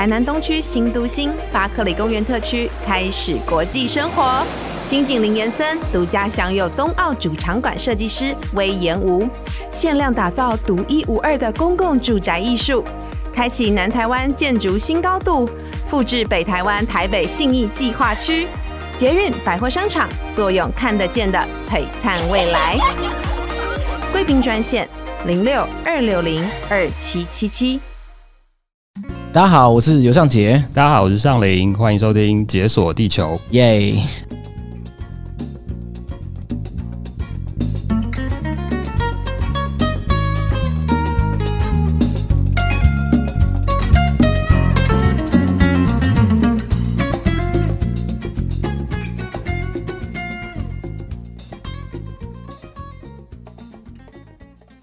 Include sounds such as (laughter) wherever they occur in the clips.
台南东区新都心巴克里公园特区开始国际生活，新景林延森独家享有冬奥主场馆设计师威严吴限量打造独一无二的公共住宅艺术，开启南台湾建筑新高度，复制北台湾台北信义计划区，捷运百货商场坐拥看得见的璀璨未来，贵宾专线零六二六零二七七七。大家好，我是尤尚杰。大家好，我是尚林。欢迎收听《解锁地球》。耶！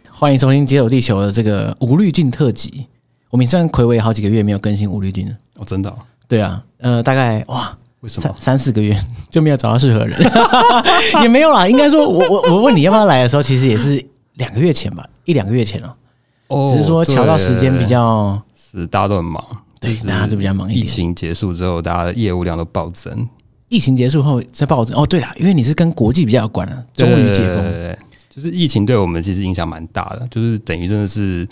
欢迎收听《解锁地球》的这个无滤镜特辑。我们算暌违好几个月没有更新五律定了哦，真的？对啊，呃，大概哇，为什么三四个月就没有找到适合人，(laughs) 也没有啦。应该说我我我问你要不要来的时候，其实也是两个月前吧，一两个月前了。哦，只是说巧到时间比较是大家都很忙，对，大家都比较忙一点。疫情结束之后，大家的业务量都暴增。疫情结束后再暴增哦，对了，因为你是跟国际比较关了，终于解封，对，就是疫情对我们其实影响蛮大的，就是等于真的是。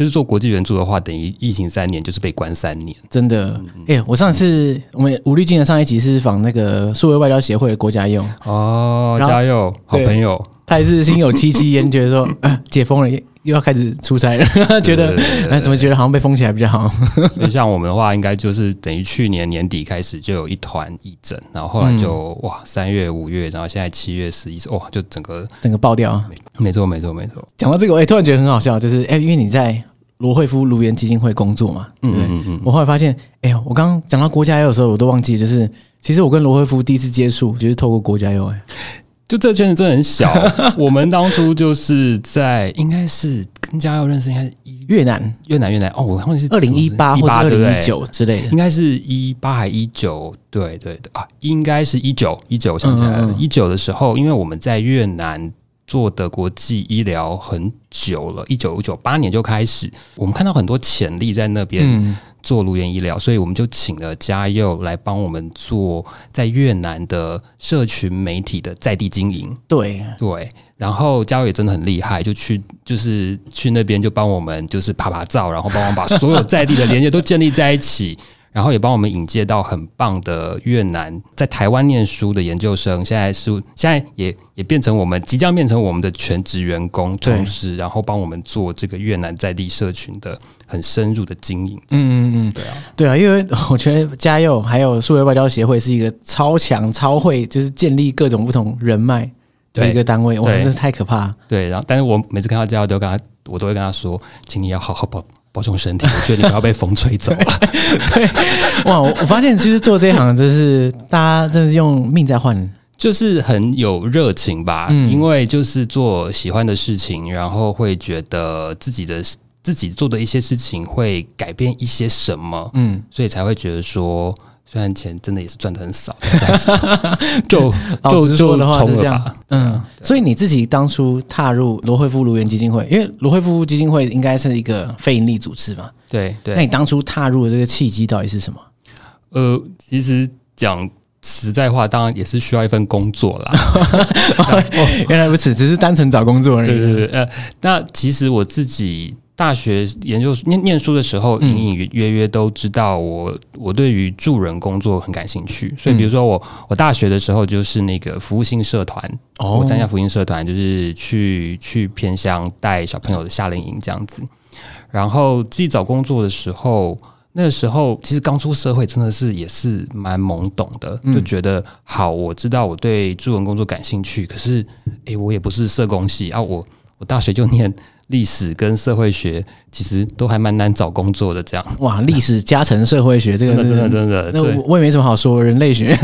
就是做国际援助的话，等于疫情三年就是被关三年，真的。哎，我上次我们吴律进的上一集是访那个数位外交协会的郭家用哦，加油，好朋友，他也是心有戚戚焉，觉得说解封了又要开始出差了，(laughs) 觉得怎么觉得好像被封起来比较好。(laughs) 像我们的话，应该就是等于去年年底开始就有一团疫症，然后后来就哇，三月、五月，然后现在七月、十一，哇就整个整个爆掉。没错，没错，没错。讲到这个，我也突然觉得很好笑，就是哎，因为你在。罗惠夫卢源基金会工作嘛？嗯嗯嗯。我后来发现，哎呦，我刚讲到郭家佑的时候，我都忘记，就是其实我跟罗惠夫第一次接触，就是透过郭家佑。哎，就这圈子真的很小。(laughs) 我们当初就是在应该是跟家佑认识，应该是越南，越南，越南。哦，我忘记是二零一八，或者二零一九之类的，应该是一八还一九？对对对啊，应该是一九，一九我想起来，了，一九的时候，因为我们在越南。做的国际医疗很久了，一九九八年就开始，我们看到很多潜力在那边做卢原医疗，所以我们就请了嘉佑来帮我们做在越南的社群媒体的在地经营。对对，然后嘉佑也真的很厉害，就去就是去那边就帮我们就是爬爬照，然后帮我们把所有在地的连接都建立在一起。然后也帮我们引介到很棒的越南，在台湾念书的研究生，现在是现在也也变成我们即将变成我们的全职员工同事，然后帮我们做这个越南在地社群的很深入的经营。嗯嗯嗯，对啊，对啊，因为我觉得嘉佑还有数位外交协会是一个超强超会，就是建立各种不同人脉的一个单位，哇，真是太可怕。对，然后但是我每次看到嘉佑都跟他我都会跟他说，请你要好好保。保重身体，觉得你不要被风吹走了。(laughs) 对，哇，我我发现其实做这行就是大家真是用命在换，就是很有热情吧。嗯，因为就是做喜欢的事情，然后会觉得自己的自己做的一些事情会改变一些什么，嗯，所以才会觉得说。虽然钱真的也是赚的很少，就 (laughs) 就就充了吧。嗯，所以你自己当初踏入罗惠夫卢源基金会，因为罗惠夫基金会应该是一个非盈利组织嘛。对对。那你当初踏入的这个契机到底是什么？呃，其实讲实在话，当然也是需要一份工作啦。(laughs) 原来如此，只是单纯找工作而已。对对呃，那其实我自己。大学研究念念书的时候，隐隐约约都知道我我对于助人工作很感兴趣，所以比如说我我大学的时候就是那个服务性社团，我参加服务性社团就是去去偏向带小朋友的夏令营这样子。然后自己找工作的时候，那个时候其实刚出社会，真的是也是蛮懵懂的，就觉得好，我知道我对助人工作感兴趣，可是诶，我也不是社工系啊，我我大学就念。历史跟社会学其实都还蛮难找工作的，这样哇！历史加成社会学，这个真的真的，那我我也没什么好说。人类学，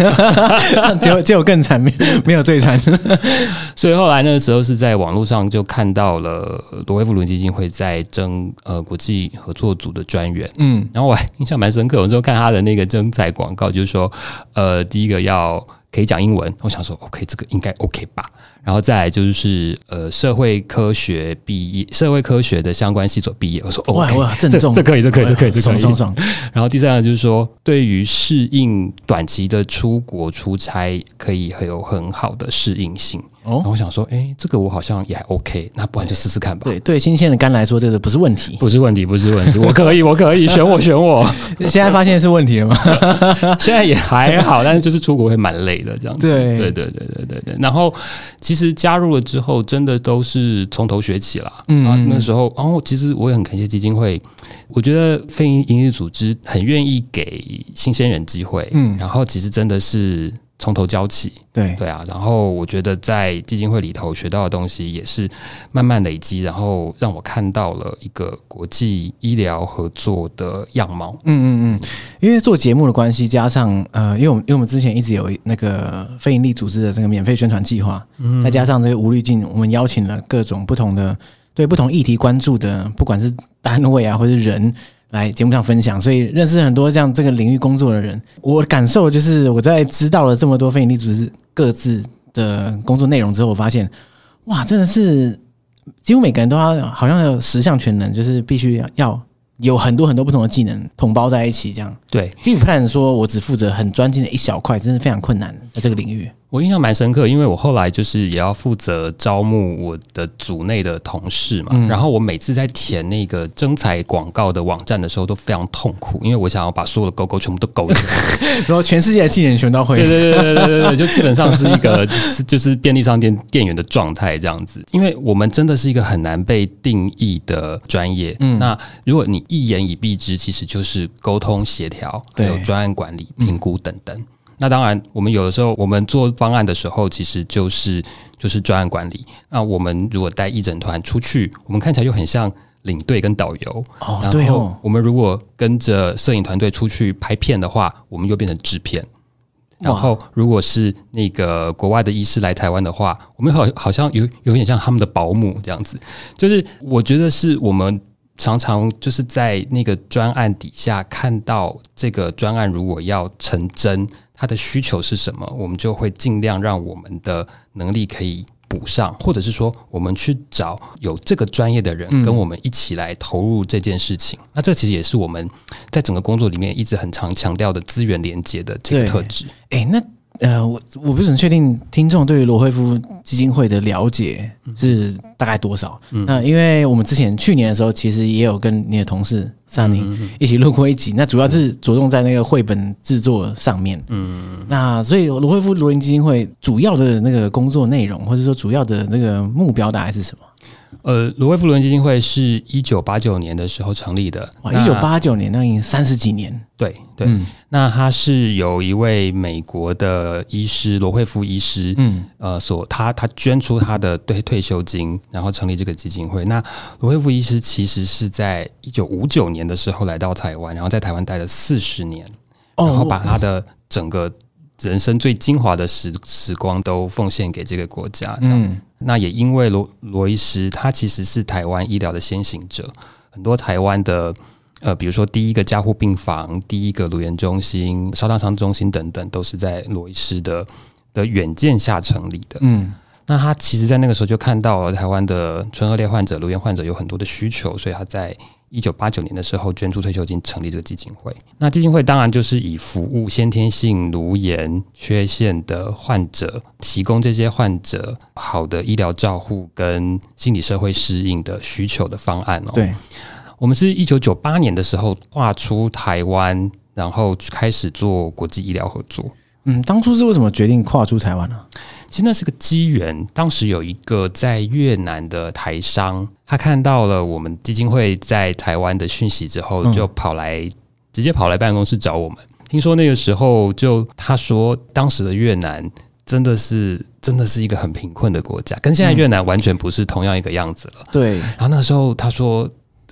结果结果更惨，没没有最惨。(laughs) 所以后来那个时候是在网络上就看到了罗威富伦基金会在征呃国际合作组的专员，嗯，然后我印象蛮深刻，我就看他的那个征才广告，就是说呃，第一个要可以讲英文，我想说 OK，这个应该 OK 吧。然后再就是呃，社会科学毕业，社会科学的相关系所毕业。我说 OK，这这可以，这可以，这可以，这可以，爽爽爽。然后第三个就是说，对于适应短期的出国出差，可以很有很好的适应性。然后我想说，哎，这个我好像也还 OK。那不然就试试看吧。对对，新鲜的肝来说，这个不是问题，不是问题，不是问题，我可以，我可以，选我，选我。(laughs) 现在发现是问题了吗？(laughs) 现在也还好，但是就是出国会蛮累的，这样。子。对对对对对对对。然后其其实加入了之后，真的都是从头学起了。嗯，那时候，然后其实我也很感谢基金会，我觉得非营营业组织很愿意给新鲜人机会。嗯，然后其实真的是。从头教起，对对啊，然后我觉得在基金会里头学到的东西也是慢慢累积，然后让我看到了一个国际医疗合作的样貌。嗯嗯嗯，因为做节目的关系，加上呃，因为我们因为我们之前一直有那个非盈利组织的这个免费宣传计划，再加上这个无滤镜，我们邀请了各种不同的对不同议题关注的，不管是单位啊，或是人。来节目上分享，所以认识很多像这个领域工作的人，我感受就是我在知道了这么多非营利组织各自的工作内容之后，我发现，哇，真的是几乎每个人都要好像有十项全能，就是必须要有很多很多不同的技能同包在一起，这样对，就不可说我只负责很专精的一小块，真的非常困难，在这个领域。我印象蛮深刻，因为我后来就是也要负责招募我的组内的同事嘛，然后我每次在填那个征才广告的网站的时候都非常痛苦，因为我想要把所有的勾勾全部都勾，起 (laughs) 然后全世界的技能全都会，对对对对对，就基本上是一个 (laughs) 就是便利商店店员的状态这样子，因为我们真的是一个很难被定义的专业，嗯，那如果你一言以蔽之，其实就是沟通协调，还有专案管理、评估等等。那当然，我们有的时候我们做方案的时候，其实就是就是专案管理。那我们如果带一整团出去，我们看起来又很像领队跟导游。哦，对哦。我们如果跟着摄影团队出去拍片的话，我们又变成制片。然后，如果是那个国外的医师来台湾的话，我们好好像有有点像他们的保姆这样子。就是我觉得是我们常常就是在那个专案底下看到这个专案如果要成真。他的需求是什么，我们就会尽量让我们的能力可以补上，或者是说，我们去找有这个专业的人跟我们一起来投入这件事情。那这其实也是我们在整个工作里面一直很常强调的资源连接的这个特质。诶，那。呃，我我不很确定听众对于罗惠夫基金会的了解是大概多少？那因为我们之前去年的时候，其实也有跟你的同事三林一起录过一集，那主要是着重在那个绘本制作上面。嗯，那所以罗惠夫罗林基金会主要的那个工作内容，或者说主要的那个目标大概是什么？呃，罗威夫伦基金会是一九八九年的时候成立的，哇，一九八九年那已经三十几年。对对，那他是有一位美国的医师罗惠夫医师，嗯，呃，所他他捐出他的退退休金，然后成立这个基金会。那罗惠夫医师其实是在一九五九年的时候来到台湾，然后在台湾待了四十年，然后把他的整个。人生最精华的时时光都奉献给这个国家，这样子。那也因为罗罗医师，他其实是台湾医疗的先行者，很多台湾的呃，比如说第一个加护病房、第一个留院中心、烧烫伤中心等等，都是在罗医师的的远见下成立的。嗯，那他其实，在那个时候就看到了台湾的纯二类患者、留院患者有很多的需求，所以他在。一九八九年的时候，捐出退休金成立这个基金会。那基金会当然就是以服务先天性颅炎缺陷的患者，提供这些患者好的医疗照护跟心理社会适应的需求的方案哦。对，我们是一九九八年的时候跨出台湾，然后开始做国际医疗合作。嗯，当初是为什么决定跨出台湾呢？其实那是个机缘，当时有一个在越南的台商，他看到了我们基金会在台湾的讯息之后，就跑来直接跑来办公室找我们。听说那个时候，就他说当时的越南真的是真的是一个很贫困的国家，跟现在越南完全不是同样一个样子了。对，然后那时候他说。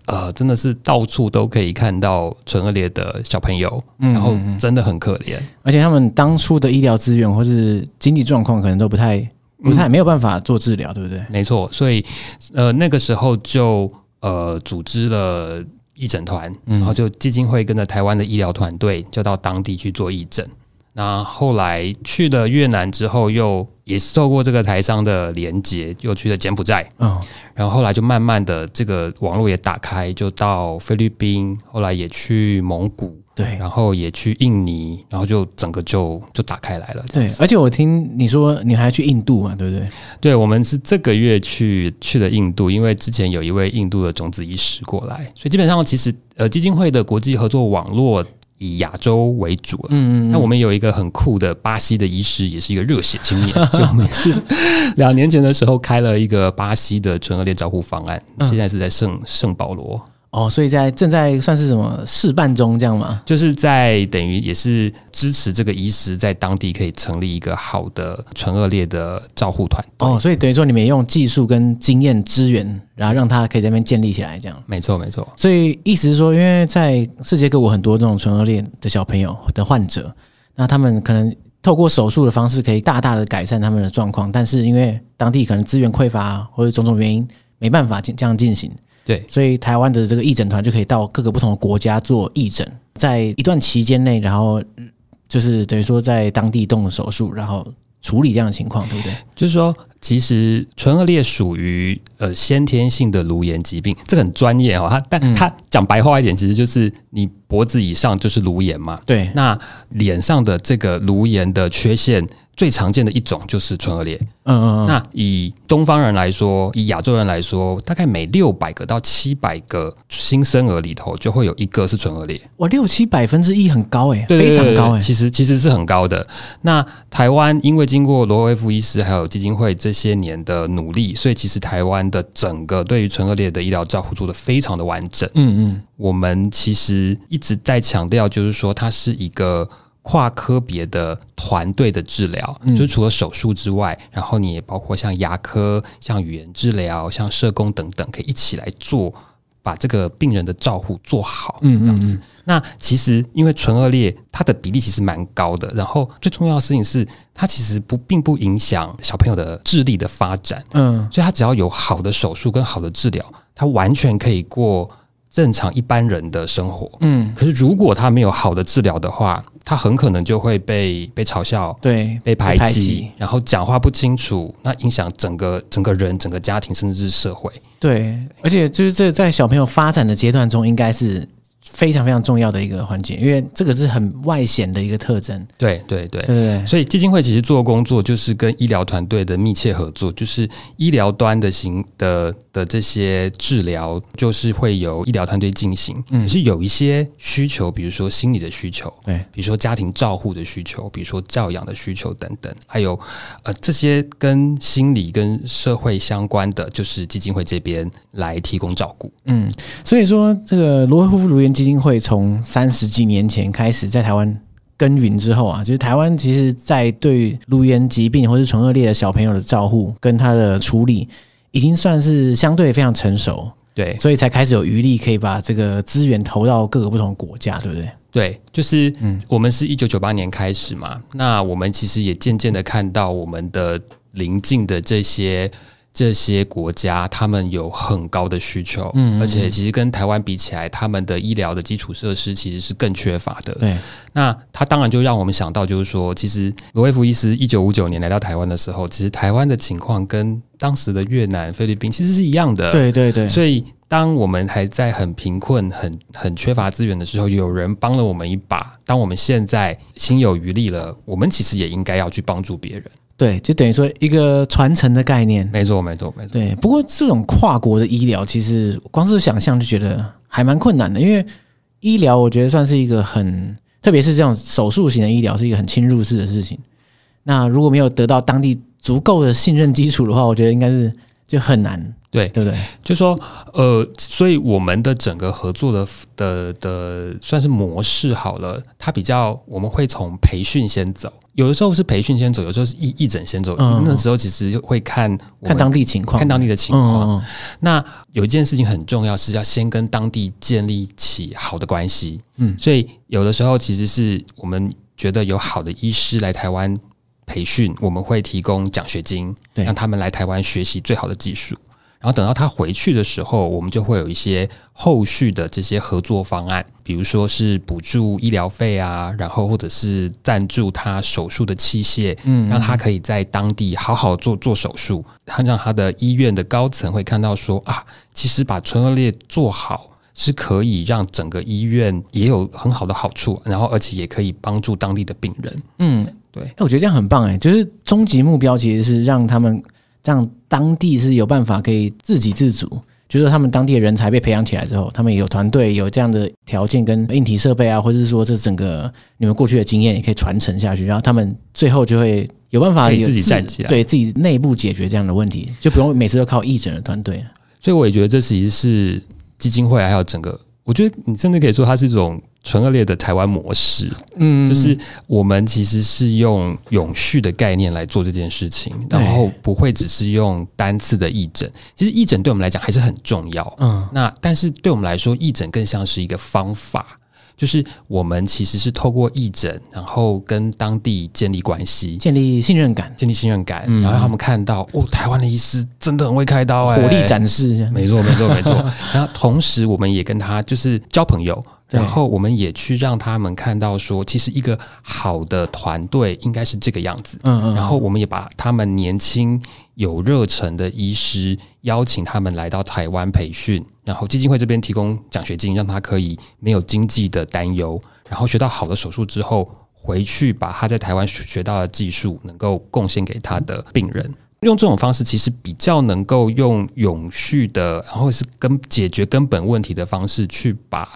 呃，真的是到处都可以看到唇腭裂的小朋友，然后真的很可怜。而且他们当初的医疗资源或是经济状况，可能都不太、不太没有办法做治疗，对不对？没错，所以呃那个时候就呃组织了义诊团，然后就基金会跟着台湾的医疗团队，就到当地去做义诊。那后来去了越南之后，又也受过这个台商的连接，又去了柬埔寨。嗯，然后后来就慢慢的这个网络也打开，就到菲律宾，后来也去蒙古，对，然后也去印尼，然后就整个就就打开来了。对，而且我听你说你还去印度嘛，对不对？对，我们是这个月去去的印度，因为之前有一位印度的种子医师过来，所以基本上其实呃基金会的国际合作网络。以亚洲为主，嗯嗯，那我们有一个很酷的巴西的仪式，也是一个热血青年，(laughs) 所以我们也是两年前的时候开了一个巴西的纯额裂照护方案，现在是在圣圣保罗。哦，所以在正在算是什么试办中，这样吗？就是在等于也是支持这个遗失在当地可以成立一个好的纯腭裂的照护团哦，所以等于说你们用技术跟经验资源，然后让他可以在那边建立起来，这样。没错，没错。所以意思是说，因为在世界各国很多这种纯腭裂的小朋友的患者，那他们可能透过手术的方式可以大大的改善他们的状况，但是因为当地可能资源匮乏或者种种原因，没办法这样进行。对，所以台湾的这个义诊团就可以到各个不同的国家做义诊，在一段期间内，然后就是等于说在当地动手术，然后处理这样的情况，对不对？就是说，其实唇腭裂属于呃先天性的颅炎疾病，这个很专业哦。它，但它讲白话一点，其实就是你脖子以上就是颅炎嘛。对，那脸上的这个颅炎的缺陷。最常见的一种就是唇腭裂。嗯嗯嗯。那以东方人来说，以亚洲人来说，大概每六百个到七百个新生儿里头，就会有一个是唇腭裂。哇，六七百分之一很高哎，非常高哎。其实其实是很高的。那台湾因为经过罗威夫医师还有基金会这些年的努力，所以其实台湾的整个对于唇腭裂的医疗照顾做的非常的完整。嗯嗯。我们其实一直在强调，就是说它是一个。跨科别的团队的治疗，就是除了手术之外，然后你也包括像牙科、像语言治疗、像社工等等，可以一起来做，把这个病人的照护做好。嗯嗯。这样子，那其实因为唇腭裂，它的比例其实蛮高的。然后最重要的事情是，它其实不并不影响小朋友的智力的发展。嗯，所以他只要有好的手术跟好的治疗，他完全可以过。正常一般人的生活，嗯，可是如果他没有好的治疗的话，他很可能就会被被嘲笑，对，被排挤，然后讲话不清楚，那影响整个整个人、整个家庭，甚至是社会。对，而且就是这在小朋友发展的阶段中，应该是非常非常重要的一个环节，因为这个是很外显的一个特征。对对对对对，所以基金会其实做工作就是跟医疗团队的密切合作，就是医疗端的行的。的这些治疗就是会有医疗团队进行，嗯，是有一些需求，比如说心理的需求，对，比如说家庭照护的需求，比如说教养的需求等等，还有呃这些跟心理跟社会相关的，就是基金会这边来提供照顾。嗯，所以说这个罗夫卢言基金会从三十几年前开始在台湾耕耘之后啊，就是台湾其实，在对卢言疾病或是唇腭裂的小朋友的照护跟他的处理。已经算是相对非常成熟，对，所以才开始有余力可以把这个资源投到各个不同国家，对不对？对，就是，嗯，我们是一九九八年开始嘛，那我们其实也渐渐的看到我们的邻近的这些。这些国家他们有很高的需求，嗯，而且其实跟台湾比起来，他们的医疗的基础设施其实是更缺乏的。对，那他当然就让我们想到，就是说，其实罗威夫医师一九五九年来到台湾的时候，其实台湾的情况跟当时的越南、菲律宾其实是一样的。对对对，所以当我们还在很贫困、很很缺乏资源的时候，有人帮了我们一把；当我们现在心有余力了，我们其实也应该要去帮助别人。对，就等于说一个传承的概念，没错，没错，没错。对，不过这种跨国的医疗，其实光是想象就觉得还蛮困难的，因为医疗我觉得算是一个很，特别是这种手术型的医疗，是一个很侵入式的事情。那如果没有得到当地足够的信任基础的话，我觉得应该是就很难。对对不对？就说呃，所以我们的整个合作的的的算是模式好了，它比较我们会从培训先走，有的时候是培训先走，有时候是一一诊先走。那时候其实会看看当地情况，看当地的情况。那有一件事情很重要，是要先跟当地建立起好的关系。嗯，所以有的时候其实是我们觉得有好的医师来台湾培训，我们会提供奖学金，让他们来台湾学习最好的技术。然后等到他回去的时候，我们就会有一些后续的这些合作方案，比如说是补助医疗费啊，然后或者是赞助他手术的器械，嗯，让他可以在当地好好做做手术。他让他的医院的高层会看到说啊，其实把唇腭裂做好是可以让整个医院也有很好的好处，然后而且也可以帮助当地的病人。嗯，对。哎，我觉得这样很棒哎，就是终极目标其实是让他们。让当地是有办法可以自给自足，就是他们当地的人才被培养起来之后，他们有团队有这样的条件跟硬体设备啊，或者是说这整个你们过去的经验也可以传承下去，然后他们最后就会有办法有自己站起来，对自己内部解决这样的问题，就不用每次都靠义诊的团队。所以我也觉得这其实是基金会还有整个，我觉得你甚至可以说它是一种。纯恶劣的台湾模式，嗯，就是我们其实是用永续的概念来做这件事情，然后不会只是用单次的义诊。其实义诊对我们来讲还是很重要，嗯。那但是对我们来说，义诊更像是一个方法，就是我们其实是透过义诊，然后跟当地建立关系，建立信任感，建立信任感，然后让他们看到哦，台湾的医师真的很会开刀，火力展示，没错没错没错。然后同时，我们也跟他就是交朋友。然后我们也去让他们看到说，其实一个好的团队应该是这个样子。嗯嗯。然后我们也把他们年轻有热忱的医师邀请他们来到台湾培训，然后基金会这边提供奖学金，让他可以没有经济的担忧，然后学到好的手术之后回去把他在台湾学到的技术能够贡献给他的病人。用这种方式其实比较能够用永续的，然后是根解决根本问题的方式去把。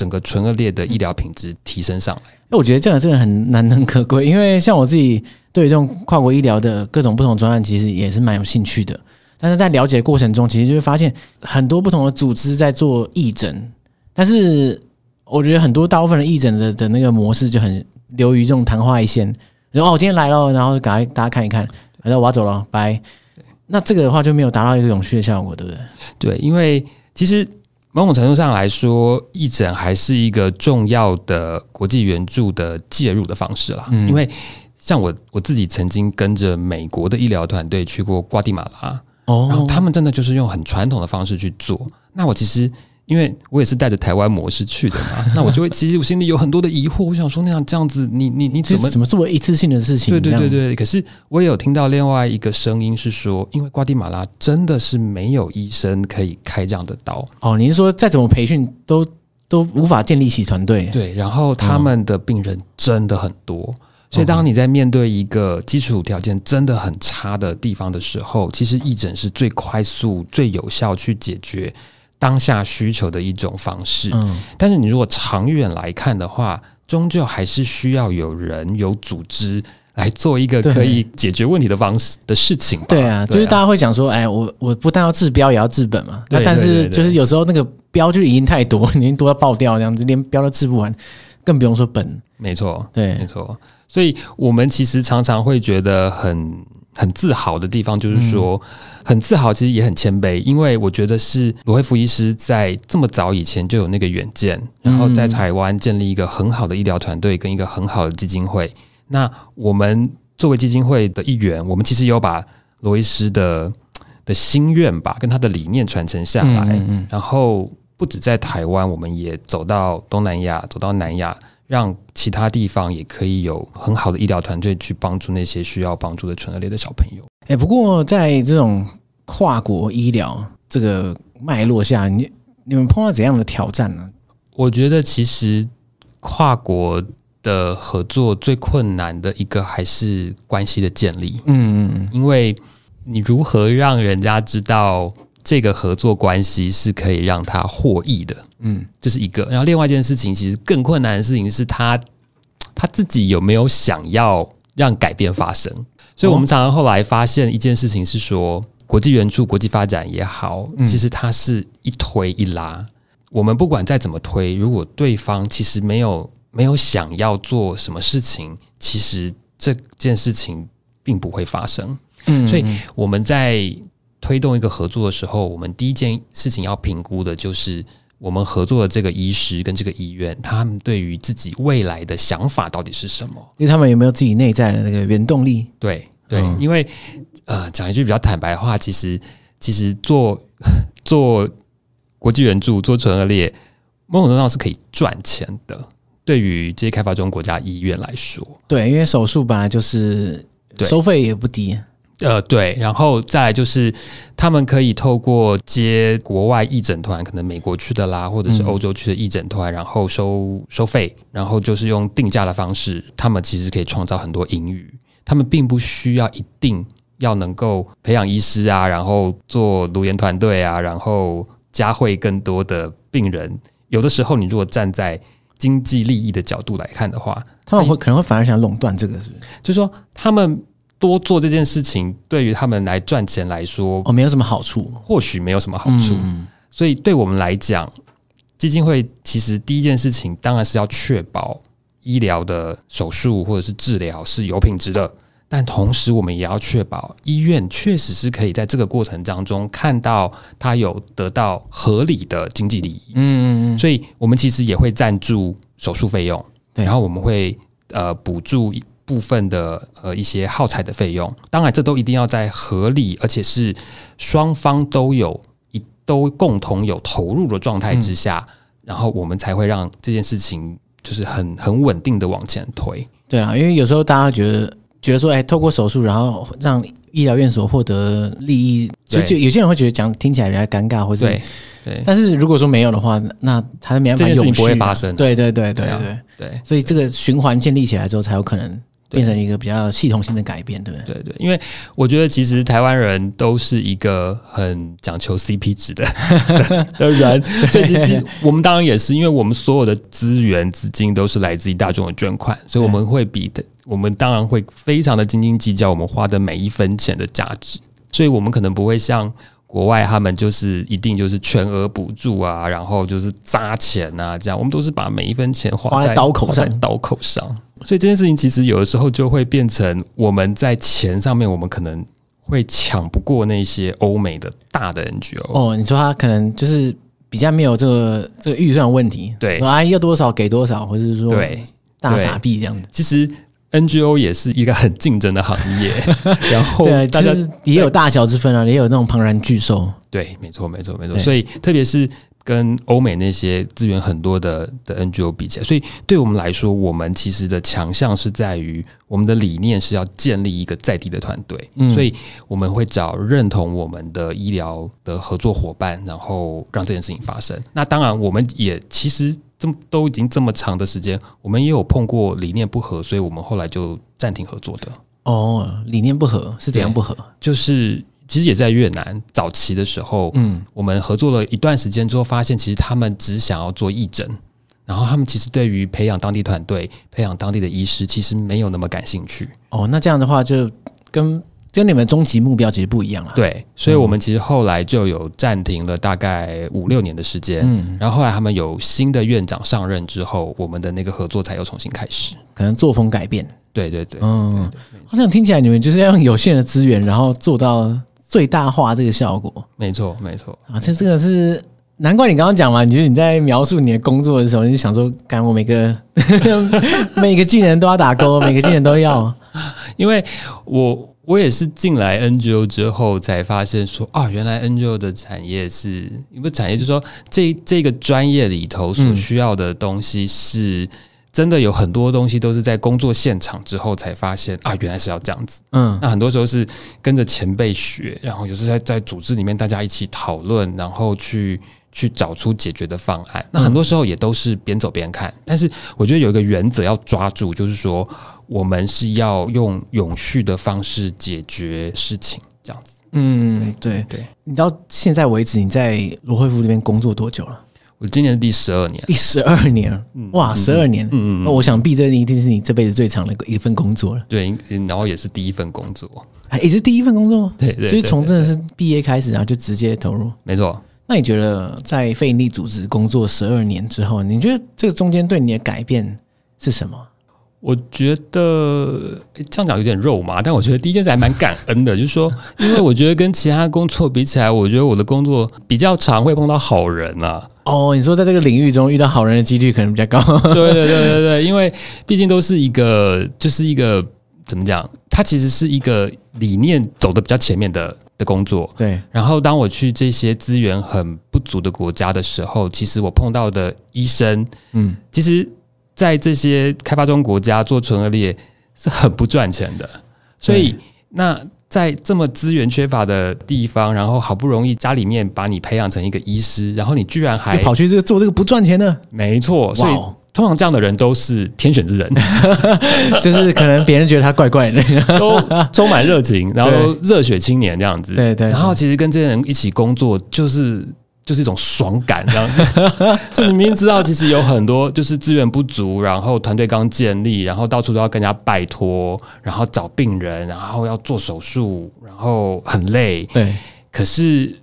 整个纯恶劣的医疗品质提升上来，那我觉得这个真的很难能可贵，因为像我自己对这种跨国医疗的各种不同专案，其实也是蛮有兴趣的。但是在了解过程中，其实就会发现很多不同的组织在做义诊，但是我觉得很多大部分的义诊的的那个模式就很流于这种昙花一现。然后我今天来了，然后赶快大家看一看，然后我要走了，拜。那这个的话就没有达到一个永续的效果，对不对？对，因为其实。某种程度上来说，义诊还是一个重要的国际援助的介入的方式了。因为像我我自己曾经跟着美国的医疗团队去过瓜地马拉，然后他们真的就是用很传统的方式去做。那我其实。因为我也是带着台湾模式去的嘛，(laughs) 那我就会其实我心里有很多的疑惑。我想说那样这样子，你你你怎么怎么这么一次性的事情？对对对对。可是我也有听到另外一个声音是说，因为瓜地马拉真的是没有医生可以开这样的刀。哦，您说再怎么培训都都无法建立起团队。对，然后他们的病人真的很多，所以当你在面对一个基础条件真的很差的地方的时候，其实义诊是最快速、最有效去解决。当下需求的一种方式，嗯，但是你如果长远来看的话，终究还是需要有人有组织来做一个可以解决问题的方式的事情吧？对啊，就是大家会讲说，哎，我我不但要治标，也要治本嘛。那但是就是有时候那个标就已经太多，已经多到爆掉这样子，连标都治不完，更不用说本。没错，对，没错。所以我们其实常常会觉得很。很自豪的地方就是说，很自豪，其实也很谦卑，因为我觉得是罗威福医师在这么早以前就有那个远见，然后在台湾建立一个很好的医疗团队跟一个很好的基金会。那我们作为基金会的一员，我们其实有把罗威师的的心愿吧，跟他的理念传承下来。然后不止在台湾，我们也走到东南亚，走到南亚。让其他地方也可以有很好的医疗团队去帮助那些需要帮助的纯腭裂的小朋友。哎，不过在这种跨国医疗这个脉络下，你你们碰到怎样的挑战呢？我觉得其实跨国的合作最困难的一个还是关系的建立。嗯嗯，因为你如何让人家知道。这个合作关系是可以让他获益的，嗯，这是一个。然后另外一件事情，其实更困难的事情是他他自己有没有想要让改变发生。所以，我们常常后来发现一件事情是说，国际援助、国际发展也好，其实它是一推一拉。我们不管再怎么推，如果对方其实没有没有想要做什么事情，其实这件事情并不会发生。嗯，所以我们在。推动一个合作的时候，我们第一件事情要评估的就是我们合作的这个医师跟这个医院，他们对于自己未来的想法到底是什么？因为他们有没有自己内在的那个原动力？对对，因为呃，讲一句比较坦白话，其实其实做做国际援助、做纯恶列某种程度上是可以赚钱的。对于这些开发中国家医院来说，对，因为手术本来就是收费也不低。呃，对，然后再来就是，他们可以透过接国外义诊团，可能美国去的啦，或者是欧洲去的义诊团，然后收收费，然后就是用定价的方式，他们其实可以创造很多盈余。他们并不需要一定要能够培养医师啊，然后做读研团队啊，然后加会更多的病人。有的时候，你如果站在经济利益的角度来看的话，他们会可能会反而想垄断这个，是就说他们。多做这件事情对于他们来赚钱来说，哦，没有什么好处，或许没有什么好处。所以，对我们来讲，基金会其实第一件事情当然是要确保医疗的手术或者是治疗是有品质的，但同时我们也要确保医院确实是可以在这个过程当中看到他有得到合理的经济利益。嗯，所以我们其实也会赞助手术费用，然后我们会呃补助。部分的呃一些耗材的费用，当然这都一定要在合理，而且是双方都有一都共同有投入的状态之下，然后我们才会让这件事情就是很很稳定的往前推。对啊，因为有时候大家觉得觉得说，哎，透过手术然后让医疗院所获得利益，就就有些人会觉得讲听起来比较尴尬，或者对，但是如果说没有的话，那他没办法永不会发生。对对对对对对，所以这个循环建立起来之后，才有可能。变成一个比较系统性的改变，对不对？对对，因为我觉得其实台湾人都是一个很讲求 CP 值的 (laughs) 的人，所以其实我们当然也是，因为我们所有的资源资金都是来自于大众的捐款，所以我们会比的，我们当然会非常的斤斤计较我们花的每一分钱的价值，所以我们可能不会像国外他们就是一定就是全额补助啊，然后就是砸钱啊这样，我们都是把每一分钱花在刀口上，刀口上。所以这件事情其实有的时候就会变成我们在钱上面，我们可能会抢不过那些欧美的大的 NGO。哦，你说他可能就是比较没有这个这个预算问题，对，啊，要多少给多少，或者说对大傻逼这样子。其实 NGO 也是一个很竞争的行业，(laughs) 然后大家也有大小之分啊，也有那种庞然巨兽。对，没错，没错，没错。所以特别是。跟欧美那些资源很多的的 NGO 比起来，所以对我们来说，我们其实的强项是在于我们的理念是要建立一个在地的团队，所以我们会找认同我们的医疗的合作伙伴，然后让这件事情发生。那当然，我们也其实这么都已经这么长的时间，我们也有碰过理念不合，所以我们后来就暂停合作的。哦，理念不合是怎样不合？就是。其实也在越南早期的时候，嗯，我们合作了一段时间之后，发现其实他们只想要做义诊，然后他们其实对于培养当地团队、培养当地的医师，其实没有那么感兴趣。哦，那这样的话就跟跟你们终极目标其实不一样了。对，所以我们其实后来就有暂停了大概五六年的时间，嗯，然后后来他们有新的院长上任之后，我们的那个合作才又重新开始。可能作风改变。对对对。嗯，好像听起来你们就是用有限的资源，然后做到。最大化这个效果，没错，没错啊！这这个是难怪你刚刚讲嘛，你觉得你在描述你的工作的时候，你就想说，干我每个 (laughs) 每个技能都要打勾，(laughs) 每个技能都要。因为我我也是进来 NGO 之后才发现说啊，原来 NGO 的产业是，一个产业，就是说这这个专业里头所需要的东西是。真的有很多东西都是在工作现场之后才发现啊，原来是要这样子。嗯，那很多时候是跟着前辈学，然后就是在在组织里面大家一起讨论，然后去去找出解决的方案。那很多时候也都是边走边看，但是我觉得有一个原则要抓住，就是说我们是要用永续的方式解决事情，这样子。嗯，对对。你知道现在为止你在罗会福这边工作多久了？我今年第十二年，第十二年，哇，十二年，嗯嗯，那我想必这一定是你这辈子最长的一份工作了。对，然后也是第一份工作，哎，也是第一份工作吗？对，就是从真的是毕业开始，然后就直接投入。没错，那你觉得在费力组织工作十二年之后，你觉得这个中间对你的改变是什么？我觉得这样讲有点肉麻，但我觉得第一件事还蛮感恩的，就是说，因为我觉得跟其他工作比起来，我觉得我的工作比较常会碰到好人呐。哦，你说在这个领域中遇到好人的几率可能比较高。(laughs) 对对对对对，因为毕竟都是一个，就是一个怎么讲，它其实是一个理念走的比较前面的的工作。对，然后当我去这些资源很不足的国家的时候，其实我碰到的医生，嗯，其实。在这些开发中国家做纯而裂是很不赚钱的，所以那在这么资源缺乏的地方，然后好不容易家里面把你培养成一个医师，然后你居然还跑去这个做这个不赚钱的，没错。所以通常这样的人都是天选之人，(laughs) 就是可能别人觉得他怪怪的，(laughs) 都充满热情，然后热血青年这样子。对对，然后其实跟这些人一起工作就是。就是一种爽感，这样。(laughs) 就你明明知道其实有很多就是资源不足，然后团队刚建立，然后到处都要跟人家拜托，然后找病人，然后要做手术，然后很累。对。可是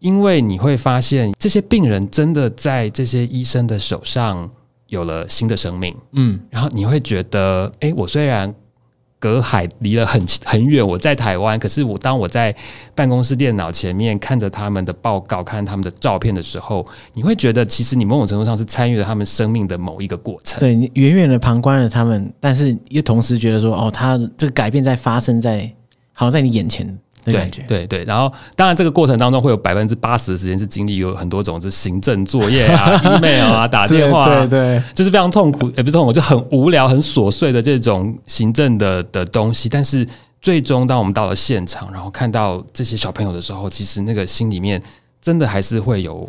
因为你会发现，这些病人真的在这些医生的手上有了新的生命。嗯。然后你会觉得，哎，我虽然。隔海离了很很远，我在台湾，可是我当我在办公室电脑前面看着他们的报告、看他们的照片的时候，你会觉得其实你某种程度上是参与了他们生命的某一个过程。对你远远的旁观了他们，但是又同时觉得说，哦，他这个改变在发生在好像在你眼前。对对对，然后当然这个过程当中会有百分之八十的时间是经历有很多种，是行政作业啊、(laughs) email 啊、打电话，对，就是非常痛苦，也不是痛苦，就很无聊、很琐碎的这种行政的的东西。但是最终当我们到了现场，然后看到这些小朋友的时候，其实那个心里面真的还是会有，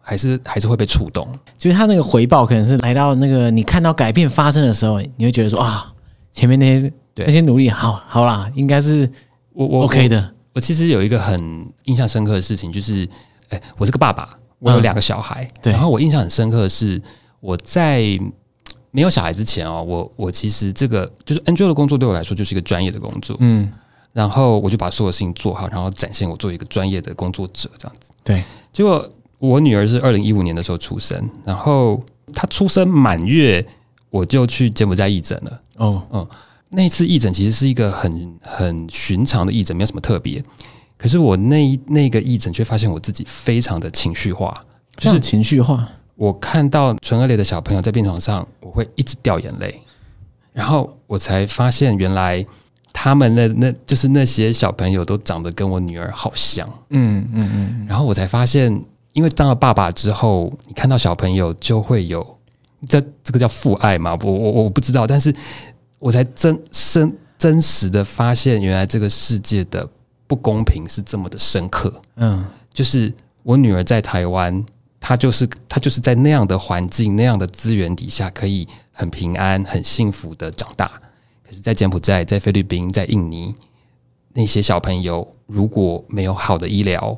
还是还是会被触动。就是他那个回报可能是来到那个你看到改变发生的时候，你会觉得说啊，前面那些那些努力，好好啦，应该是。我我 OK 的，我其实有一个很印象深刻的事情，就是，哎，我是个爸爸，我有两个小孩，对。然后我印象很深刻的是，我在没有小孩之前哦，我我其实这个就是 angel 的工作对我来说就是一个专业的工作，嗯。然后我就把所有事情做好，然后展现我作为一个专业的工作者这样子。对。结果我女儿是二零一五年的时候出生，然后她出生满月，我就去柬埔寨义诊了。哦，嗯。那次义诊其实是一个很很寻常的义诊，没有什么特别。可是我那那个义诊，却发现我自己非常的情绪化，就是情绪化。我看到纯腭类的小朋友在病床上，我会一直掉眼泪。然后我才发现，原来他们那那就是那些小朋友都长得跟我女儿好像。嗯嗯嗯。然后我才发现，因为当了爸爸之后，你看到小朋友就会有这这个叫父爱嘛？我我我不知道，但是。我才真深真实的发现，原来这个世界的不公平是这么的深刻。嗯，就是我女儿在台湾，她就是她就是在那样的环境、那样的资源底下，可以很平安、很幸福的长大。可是，在柬埔寨、在菲律宾、在印尼，那些小朋友如果没有好的医疗，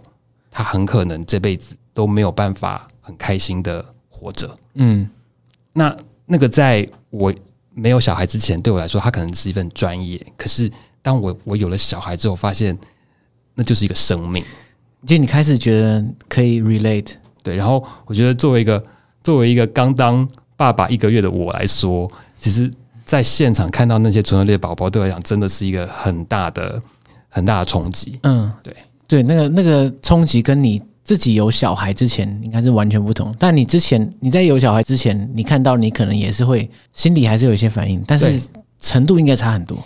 他很可能这辈子都没有办法很开心的活着。嗯，那那个在我。没有小孩之前，对我来说，他可能是一份专业。可是，当我我有了小孩之后，发现那就是一个生命。就你开始觉得可以 relate，对。然后，我觉得作为一个作为一个刚当爸爸一个月的我来说，其实在现场看到那些纯合的宝宝，对我来讲真的是一个很大的很大的冲击。嗯，对对，那个那个冲击跟你。自己有小孩之前应该是完全不同，但你之前你在有小孩之前，你看到你可能也是会心里还是有一些反应，但是程度应该差很多。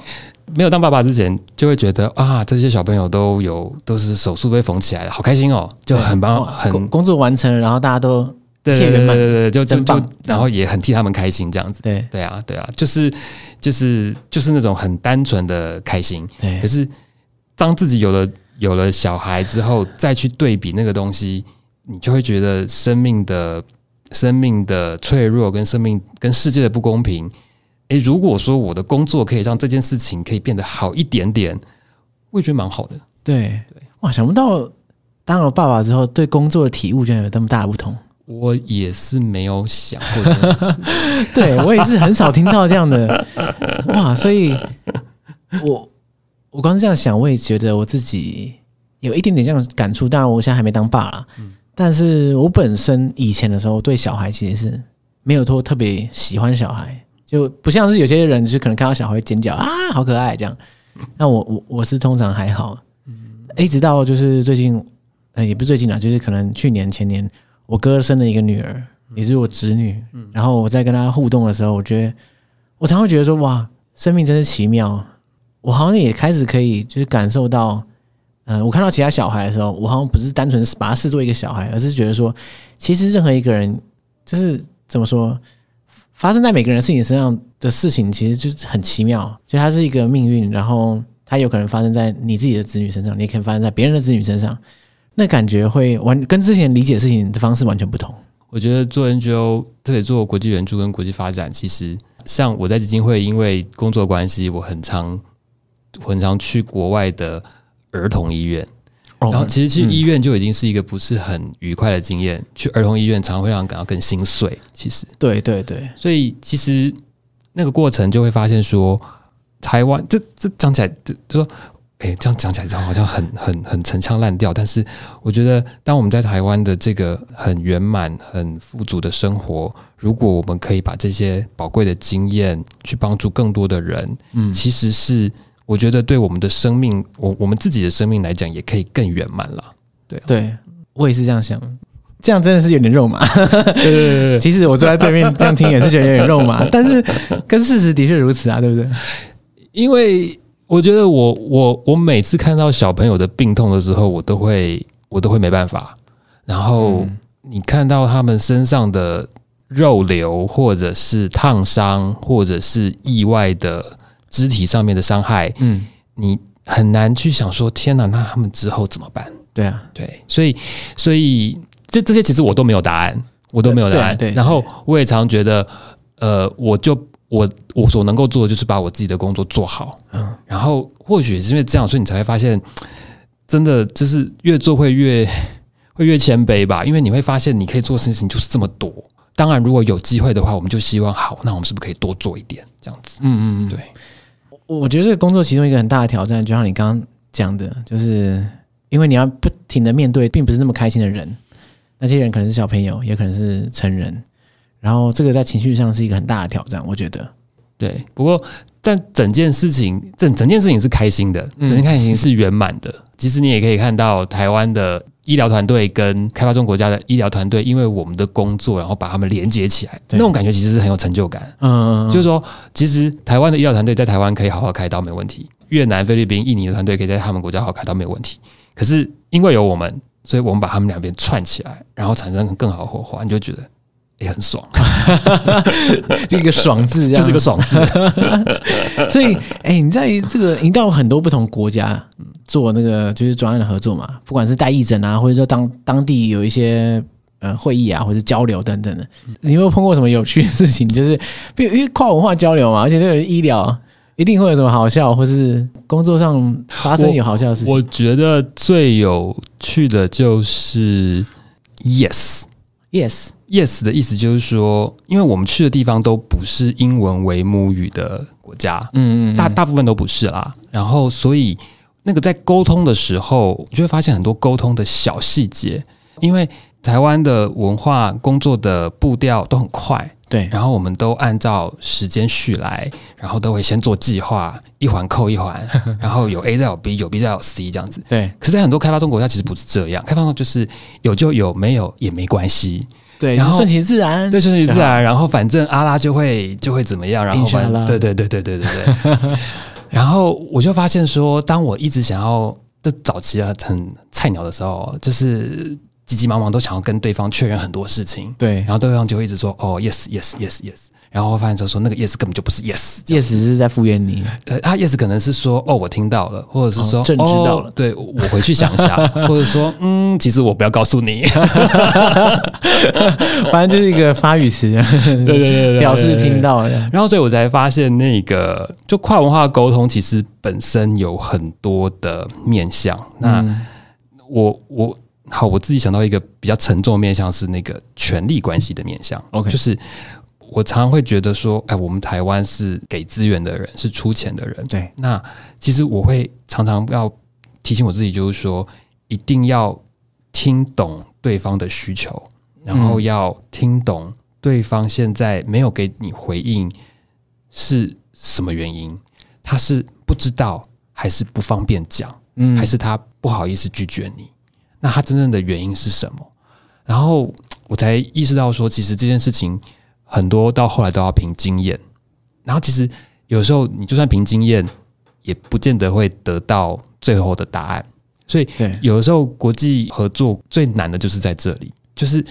没有当爸爸之前就会觉得啊，这些小朋友都有都是手术被缝起来了，好开心哦，就很帮很工作完成了，然后大家都对对对对，就就就然后也很替他们开心这样子，对对啊对啊，就是就是就是那种很单纯的开心。可是当自己有了。有了小孩之后，再去对比那个东西，你就会觉得生命的、生命的脆弱跟生命跟世界的不公平。诶，如果说我的工作可以让这件事情可以变得好一点点，我也觉得蛮好的。对对，哇，想不到当了爸爸之后，对工作的体悟竟然有这么大的不同。我也是没有想过，(laughs) 对我也是很少听到这样的。哇，所以我。我刚是这样想，我也觉得我自己有一点点这样感触。当然，我现在还没当爸啦，嗯，但是我本身以前的时候对小孩其实是没有说特别喜欢小孩，就不像是有些人就可能看到小孩尖叫啊，好可爱这样。那我我我是通常还好，一直到就是最近，呃，也不是最近啦，就是可能去年前年我哥生了一个女儿，也是我侄女，然后我在跟她互动的时候，我觉得我常会觉得说，哇，生命真是奇妙。我好像也开始可以，就是感受到，嗯，我看到其他小孩的时候，我好像不是单纯把视作一个小孩，而是觉得说，其实任何一个人，就是怎么说，发生在每个人事情身上的事情，其实就很奇妙，就它是一个命运，然后它有可能发生在你自己的子女身上，你也可以发生在别人的子女身上，那感觉会完跟之前理解事情的方式完全不同。我觉得做人，o 特别做国际援助跟国际发展，其实像我在基金会，因为工作关系，我很常。很常去国外的儿童医院，然后其实去医院就已经是一个不是很愉快的经验。去儿童医院常常会让感到更心碎。其实，对对对，所以其实那个过程就会发现说，台湾这这讲起来，这就说，哎，这样讲起来，然后好像很很很陈腔滥调。但是我觉得，当我们在台湾的这个很圆满、很富足的生活，如果我们可以把这些宝贵的经验去帮助更多的人，嗯，其实是。我觉得对我们的生命，我我们自己的生命来讲，也可以更圆满了。对，对我也是这样想，这样真的是有点肉麻。对对对，其实我坐在对面这样听也是觉得有点肉麻，(laughs) 但是跟事实的确如此啊，对不对？因为我觉得我我我每次看到小朋友的病痛的时候，我都会我都会没办法。然后你看到他们身上的肉瘤，或者是烫伤，或者是意外的。肢体上面的伤害，嗯，你很难去想说，天哪，那他们之后怎么办？对啊，对，所以，所以这这些其实我都没有答案，我都没有答案。对，然后我也常觉得，呃，我就我我所能够做的就是把我自己的工作做好。嗯，然后或许是因为这样，所以你才会发现，真的就是越做会越 (laughs) 会越谦卑吧，因为你会发现你可以做的事情就是这么多。当然，如果有机会的话，我们就希望好，那我们是不是可以多做一点这样子？嗯嗯嗯，对。我觉得这个工作其中一个很大的挑战，就像你刚刚讲的，就是因为你要不停的面对，并不是那么开心的人，那些人可能是小朋友，也可能是成人，然后这个在情绪上是一个很大的挑战。我觉得，对。不过，但整件事情，整整件事情是开心的，整件事情是圆满的。其实你也可以看到台湾的。医疗团队跟开发中国家的医疗团队，因为我们的工作，然后把他们连接起来，那种感觉其实是很有成就感。嗯，就是说，其实台湾的医疗团队在台湾可以好好开刀，没问题；越南、菲律宾、印尼的团队可以在他们国家好好开刀，没有问题。可是因为有我们，所以我们把他们两边串起来，然后产生更好的火花，你就觉得也很爽。(laughs) 就一个“爽”字，就是一个“爽”字。(laughs) 所以，哎，你在这个引导很多不同国家，嗯。做那个就是专案的合作嘛，不管是带义诊啊，或者说当当地有一些呃会议啊，或者交流等等的，你有没有碰过什么有趣的事情？就是，因为跨文化交流嘛，而且这个医疗一定会有什么好笑，或是工作上发生有好笑的事情。我觉得最有趣的就是 yes yes yes 的意思就是说，因为我们去的地方都不是英文为母语的国家，嗯嗯，大大部分都不是啦，然后所以。那个在沟通的时候，你就会发现很多沟通的小细节，因为台湾的文化工作的步调都很快，对，然后我们都按照时间序来，然后都会先做计划，一环扣一环，(laughs) 然后有 A 再有 B，有 B 再有 C 这样子，对。可是在很多开发中国家其实不是这样，开发中就是有就有，没有也没关系，对，然后顺其自然，对，顺其自然，(laughs) 然后反正阿拉就会就会怎么样，然后完，对对对对对对对。(laughs) 然后我就发现说，当我一直想要在早期啊很菜鸟的时候，就是急急忙忙都想要跟对方确认很多事情，对，然后对方就会一直说哦，yes yes yes yes。然后发现就说，那个 yes 根本就不是 yes，yes 是在敷衍你。呃，他 yes 可能是说，哦，我听到了，或者是说，我知道了，对我回去想一下，(laughs) 或者说，嗯，其实我不要告诉你，(laughs) 反正就是一个发语词。对对对对，表示听到了。然后，所以我才发现那个就跨文化沟通其实本身有很多的面向。那我我好，我自己想到一个比较沉重面向是那个权力关系的面向。OK，就是。我常常会觉得说，哎，我们台湾是给资源的人，是出钱的人。对，那其实我会常常要提醒我自己，就是说，一定要听懂对方的需求，然后要听懂对方现在没有给你回应是什么原因，他是不知道还是不方便讲，还是他不好意思拒绝你？那他真正的原因是什么？然后我才意识到说，其实这件事情。很多到后来都要凭经验，然后其实有时候你就算凭经验，也不见得会得到最后的答案。所以有的时候国际合作最难的就是在这里，就是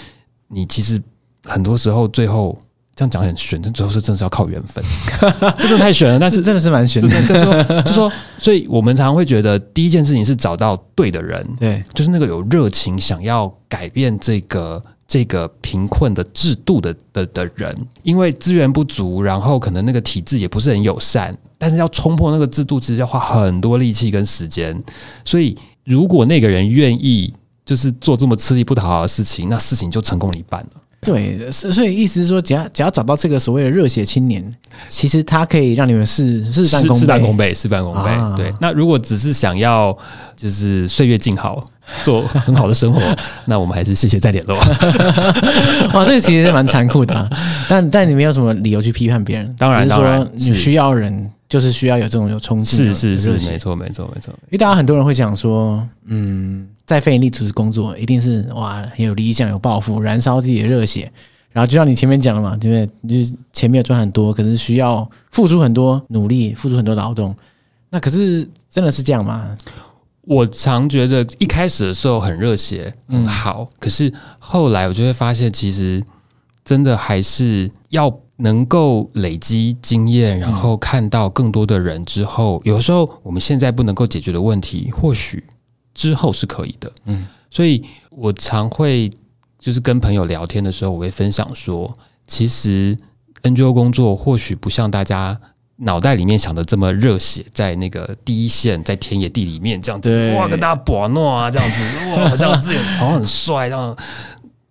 你其实很多时候最后这样讲很玄，但最后是真的是要靠缘分，(laughs) 真的太玄了。但是真的是蛮玄。的。就说 (laughs) 就说，所以我们常常会觉得第一件事情是找到对的人，对，就是那个有热情想要改变这个。这个贫困的制度的的的人，因为资源不足，然后可能那个体制也不是很友善，但是要冲破那个制度，其实要花很多力气跟时间。所以，如果那个人愿意，就是做这么吃力不讨好的事情，那事情就成功了一半了。对，所以意思是说，只要只要找到这个所谓的热血青年，其实他可以让你们事事半功事半功倍，事半功倍。对，那如果只是想要就是岁月静好。做很好的生活，(laughs) 那我们还是谢谢再联络。(laughs) 哇，这个其实是蛮残酷的，但但你没有什么理由去批判别人。当然说，你需要人，就是需要有这种有冲劲，是是是，没错没错没错。因为大家很多人会想说，嗯，在费力组织工作，一定是哇，很有理想、有抱负，燃烧自己的热血。然后就像你前面讲的嘛，对不对？就是前面赚很多，可是需要付出很多努力，付出很多劳动。那可是真的是这样吗？我常觉得一开始的时候很热血，嗯，好。可是后来我就会发现，其实真的还是要能够累积经验，然后看到更多的人之后，有时候我们现在不能够解决的问题，或许之后是可以的。嗯，所以我常会就是跟朋友聊天的时候，我会分享说，其实 n g o 工作或许不像大家。脑袋里面想的这么热血，在那个第一线，在田野地里面这样子，哇，跟大家搏诺啊，这样子，(laughs) 哇，好像自己好像很帅，这样。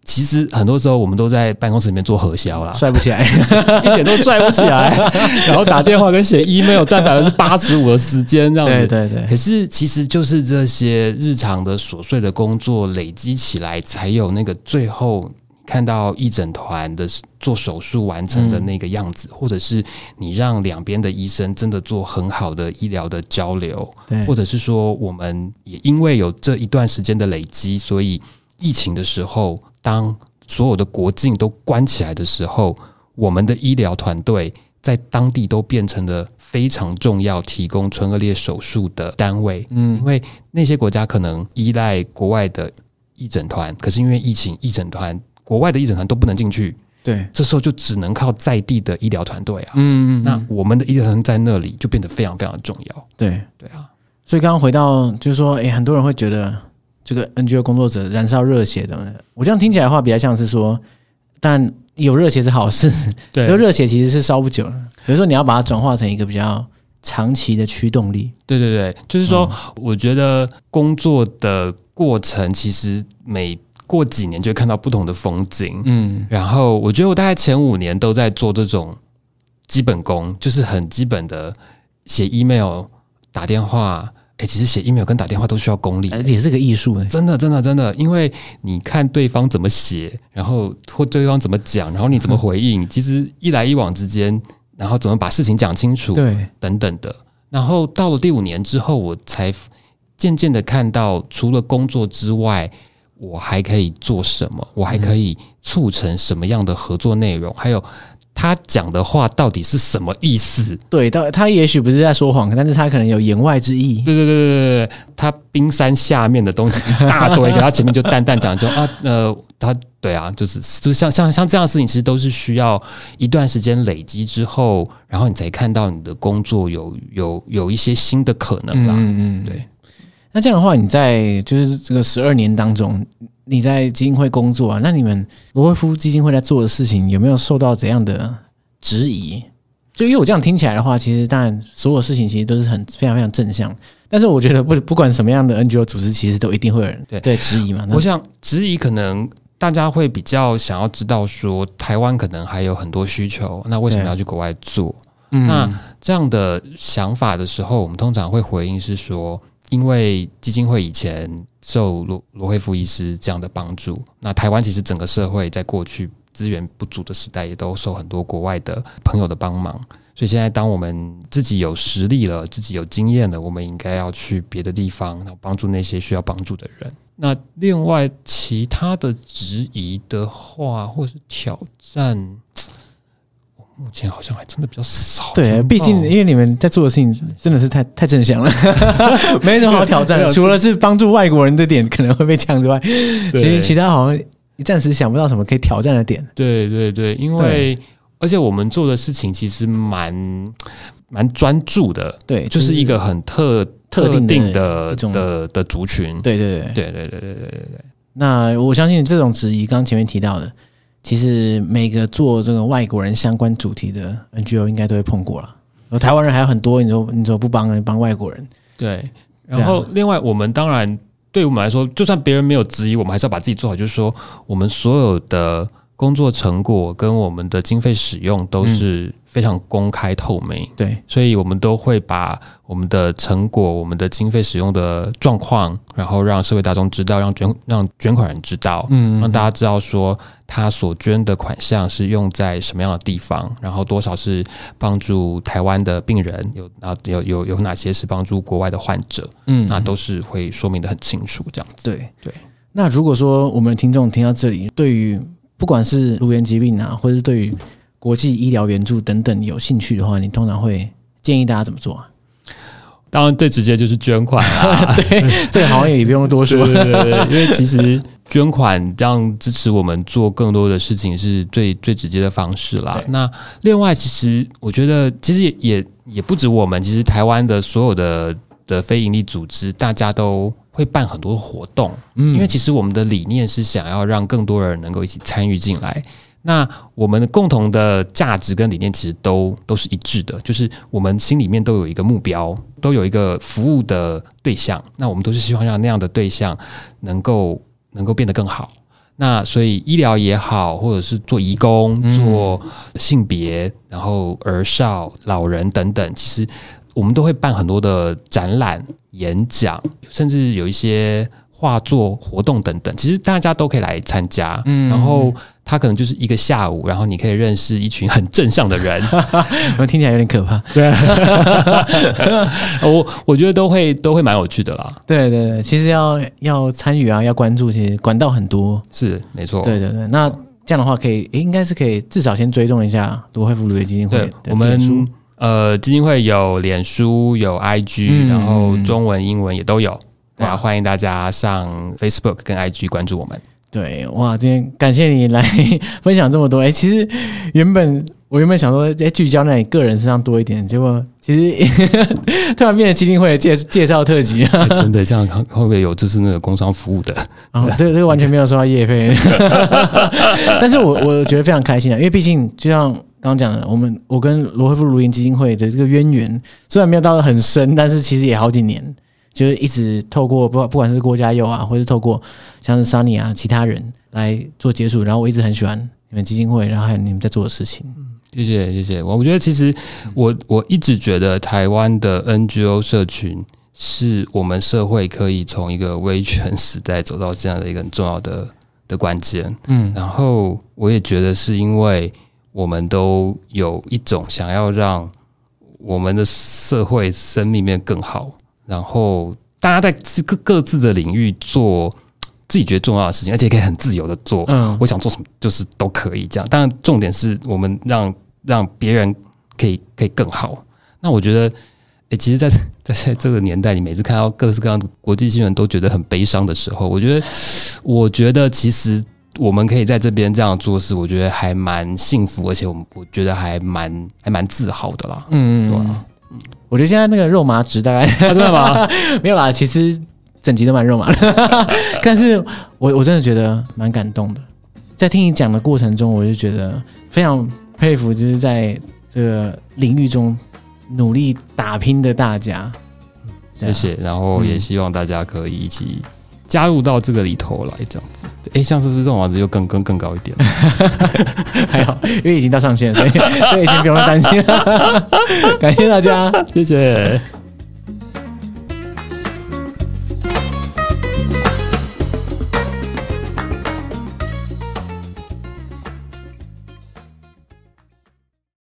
其实很多时候我们都在办公室里面做核销啦，帅不起来，一点都帅不起来。(laughs) 然后打电话跟写 email 占百分之八十五的时间这样子，对对对。可是其实就是这些日常的琐碎的工作累积起来，才有那个最后。看到一整团的做手术完成的那个样子，或者是你让两边的医生真的做很好的医疗的交流，或者是说，我们也因为有这一段时间的累积，所以疫情的时候，当所有的国境都关起来的时候，我们的医疗团队在当地都变成了非常重要提供唇腭裂手术的单位。嗯，因为那些国家可能依赖国外的一整团，可是因为疫情，一整团。国外的医诊团都不能进去，对，这时候就只能靠在地的医疗团队啊。嗯嗯，那我们的医疗团在那里就变得非常非常重要。对对啊，所以刚刚回到就是说，哎，很多人会觉得这个 NGO 工作者燃烧热血等。我这样听起来的话，比较像是说，但有热血是好事，但热血其实是烧不久的。所以说，你要把它转化成一个比较长期的驱动力。对对对，就是说，我觉得工作的过程其实每。过几年就看到不同的风景，嗯，然后我觉得我大概前五年都在做这种基本功，就是很基本的写 email、打电话。哎，其实写 email 跟打电话都需要功力，也是个艺术。真的，真的，真的，因为你看对方怎么写，然后或对方怎么讲，然后你怎么回应，(laughs) 其实一来一往之间，然后怎么把事情讲清楚，对，等等的。然后到了第五年之后，我才渐渐的看到，除了工作之外。我还可以做什么？我还可以促成什么样的合作内容？还有他讲的话到底是什么意思？对到他也许不是在说谎，但是他可能有言外之意。对对对对对，他冰山下面的东西一大堆，然他前面就淡淡讲，就啊，呃，他对啊，就是就像像像这样的事情，其实都是需要一段时间累积之后，然后你才看到你的工作有有有一些新的可能啦。嗯嗯，对。那这样的话，你在就是这个十二年当中，你在基金会工作啊？那你们罗威夫基金会在做的事情有没有受到怎样的质疑？就因为我这样听起来的话，其实当然所有事情其实都是很非常非常正向。但是我觉得不不管什么样的 NGO 组织，其实都一定会有人对对质疑嘛。我想质疑可能大家会比较想要知道说，台湾可能还有很多需求，那为什么要去国外做？那这样的想法的时候，我们通常会回应是说。因为基金会以前受罗罗会夫医师这样的帮助，那台湾其实整个社会在过去资源不足的时代，也都受很多国外的朋友的帮忙。所以现在当我们自己有实力了，自己有经验了，我们应该要去别的地方，然后帮助那些需要帮助的人。那另外其他的质疑的话，或是挑战。目前好像还真的比较少。对，毕竟因为你们在做的事情真的是太 (laughs) 太正向了，(laughs) 没什么好挑战。的。(laughs) 除了是帮助外国人的点可能会被抢之外，其实其他好像暂时想不到什么可以挑战的点。对对对，因为而且我们做的事情其实蛮蛮专注的，对，就是一个很特特定的的的族群。对对对对对对对对。那我相信这种质疑，刚前面提到的。其实每个做这个外国人相关主题的 NGO 应该都会碰过了，台湾人还有很多，你说你说不帮人帮外国人，对。然后另外我们当然对我们来说，就算别人没有质疑，我们还是要把自己做好，就是说我们所有的。工作成果跟我们的经费使用都是非常公开透明，对，所以我们都会把我们的成果、我们的经费使用的状况，然后让社会大众知道，让捐让捐款人知道，嗯，让大家知道说他所捐的款项是用在什么样的地方，然后多少是帮助台湾的病人，有啊有有有哪些是帮助国外的患者，嗯，那都是会说明的很清楚，这样对对。那如果说我们的听众听到这里，对于不管是乳源疾病啊，或者是对于国际医疗援助等等有兴趣的话，你通常会建议大家怎么做？当然，最直接就是捐款啦。(laughs) 这个像也不用多说，(laughs) 对对对，因为其实捐款这样支持我们做更多的事情是最最直接的方式啦。那另外，其实我觉得，其实也也也不止我们，其实台湾的所有的的非营利组织，大家都。会办很多活动，嗯，因为其实我们的理念是想要让更多人能够一起参与进来。那我们的共同的价值跟理念其实都都是一致的，就是我们心里面都有一个目标，都有一个服务的对象。那我们都是希望让那样的对象能够能够变得更好。那所以医疗也好，或者是做义工、做性别，然后儿少、老人等等，其实。我们都会办很多的展览、演讲，甚至有一些画作活动等等。其实大家都可以来参加。嗯，然后他可能就是一个下午，然后你可以认识一群很正向的人。(laughs) 我听起来有点可怕。对，(laughs) 我我觉得都会都会蛮有趣的啦。对对对，其实要要参与啊，要关注，其实管道很多。是，没错。对对对，那这样的话可以，应该是可以至少先追踪一下卢慧福卢业基金会的推呃，基金会有脸书，有 IG，然后中文、英文也都有。哇，欢迎大家上 Facebook 跟 IG 关注我们。对哇，今天感谢你来分享这么多。哎，其实原本我原本想说在聚焦在你个人身上多一点，结果其实 (laughs) 突然变成基金会介介绍特辑。(laughs) 真的，这样会不会有就是那个工商服务的，然后这个这个完全没有收到业费。(laughs) 但是我我觉得非常开心啊，因为毕竟就像刚刚讲的，我们我跟罗威夫如云基金会的这个渊源，虽然没有到了很深，但是其实也好几年。就是一直透过不不管是郭家佑啊，或是透过像是 Sunny 啊，其他人来做接触，然后我一直很喜欢你们基金会，然后还有你们在做的事情。嗯，谢谢谢谢我，我觉得其实我我一直觉得台湾的 NGO 社群是我们社会可以从一个威权时代走到这样的一个很重要的的关键。嗯，然后我也觉得是因为我们都有一种想要让我们的社会生命面更好。然后大家在各各自的领域做自己觉得重要的事情，而且可以很自由的做。嗯，我想做什么就是都可以这样。当然，重点是我们让让别人可以可以更好。那我觉得，哎，其实在这 (laughs) 在这个年代里，每次看到各式各样国际新闻都觉得很悲伤的时候，我觉得，我觉得其实我们可以在这边这样做事，我觉得还蛮幸福，而且我我觉得还蛮还蛮自豪的啦。嗯嗯。我觉得现在那个肉麻值大概 (laughs) 真的吗？(laughs) 没有啦，其实整集都蛮肉麻的。(laughs) 但是我我真的觉得蛮感动的，在听你讲的过程中，我就觉得非常佩服，就是在这个领域中努力打拼的大家。谢谢，然后也希望大家可以一起。加入到这个里头来，这样子，哎，上次是不是这种房子就更更更高一点？(laughs) 还好，因为已经到上限，所以所以先不用担心。(laughs) 感谢大家，谢谢。